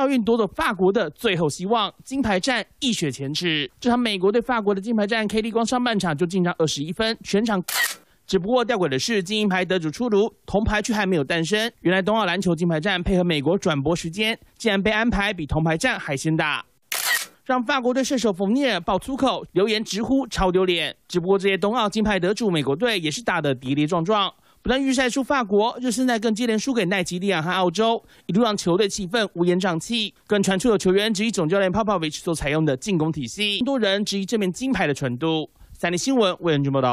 奥运夺走法国的最后希望，金牌战一雪前耻。这场美国对法国的金牌战，K d 光上半场就进账二十一分，全场。只不过吊诡的是，金银牌得主出炉，铜牌却还没有诞生。原来冬奥篮球金牌战配合美国转播时间，竟然被安排比铜牌战还先打，让法国队射手冯涅爆粗口，留言直呼超丢脸。只不过这些冬奥金牌得主，美国队也是打得跌跌撞撞。不但预赛输法国，热身赛更接连输给奈及利亚和澳洲，一路让球队气氛乌烟瘴气，更传出有球员质疑总教练泡泡维奇所采用的进攻体系，多人质疑这面金牌的纯度。三立新闻为人俊报道。